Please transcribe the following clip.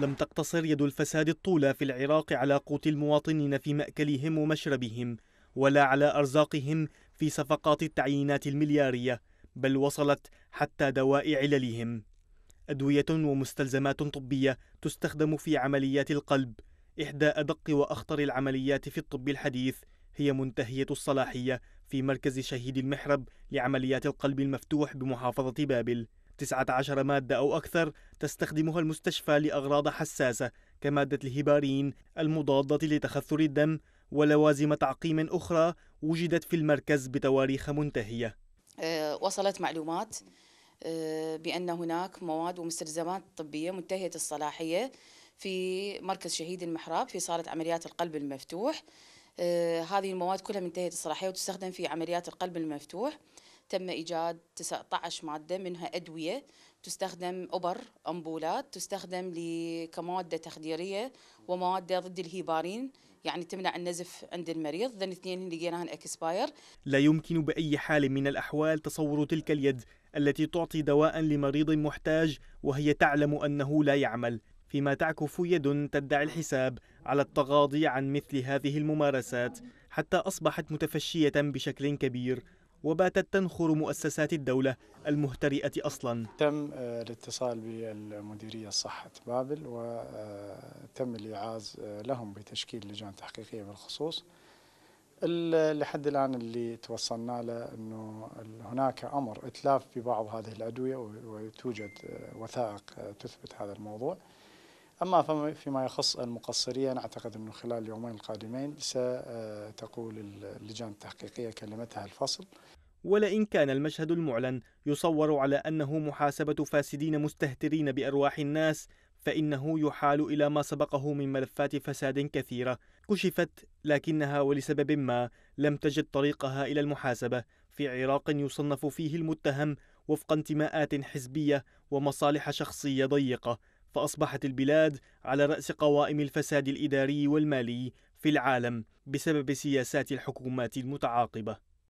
لم تقتصر يد الفساد الطولة في العراق على قوت المواطنين في مأكلهم ومشربهم ولا على أرزاقهم في صفقات التعيينات المليارية بل وصلت حتى دواء عللهم أدوية ومستلزمات طبية تستخدم في عمليات القلب إحدى أدق وأخطر العمليات في الطب الحديث هي منتهية الصلاحية في مركز شهيد المحرب لعمليات القلب المفتوح بمحافظة بابل 19 مادة أو أكثر تستخدمها المستشفى لأغراض حساسة كمادة الهبارين المضادة لتخثر الدم ولوازم تعقيم أخرى وجدت في المركز بتواريخ منتهية آه، وصلت معلومات آه، بأن هناك مواد ومستلزمات طبية منتهية الصلاحية في مركز شهيد المحراب في صالة عمليات القلب المفتوح آه، هذه المواد كلها منتهية الصلاحية وتستخدم في عمليات القلب المفتوح تم إيجاد 19 مادة منها أدوية تستخدم أبر أمبولات تستخدم كمادة تخديرية ومواد ضد الهيبارين يعني تمنع النزف عند المريض ذن اثنين لقيناهن اكسباير لا يمكن بأي حال من الأحوال تصور تلك اليد التي تعطي دواء لمريض محتاج وهي تعلم أنه لا يعمل فيما تعكف يد تدعي الحساب على التغاضي عن مثل هذه الممارسات حتى أصبحت متفشية بشكل كبير وباتت تنخر مؤسسات الدولة المهترئة أصلا تم آه، الاتصال بالمديرية صحة بابل وتم الإيعاز آه، لهم بتشكيل لجان تحقيقية بالخصوص لحد الآن اللي توصلنا له أنه هناك أمر إتلاف ببعض هذه الأدوية وتوجد آه، وثائق تثبت هذا الموضوع أما فيما يخص المقصرية أعتقد أنه خلال اليومين القادمين ستقول اللجان التحقيقية كلمتها الفصل ولئن كان المشهد المعلن يصور على أنه محاسبة فاسدين مستهترين بأرواح الناس فإنه يحال إلى ما سبقه من ملفات فساد كثيرة كشفت لكنها ولسبب ما لم تجد طريقها إلى المحاسبة في عراق يصنف فيه المتهم وفق انتماءات حزبية ومصالح شخصية ضيقة فأصبحت البلاد على رأس قوائم الفساد الإداري والمالي في العالم بسبب سياسات الحكومات المتعاقبة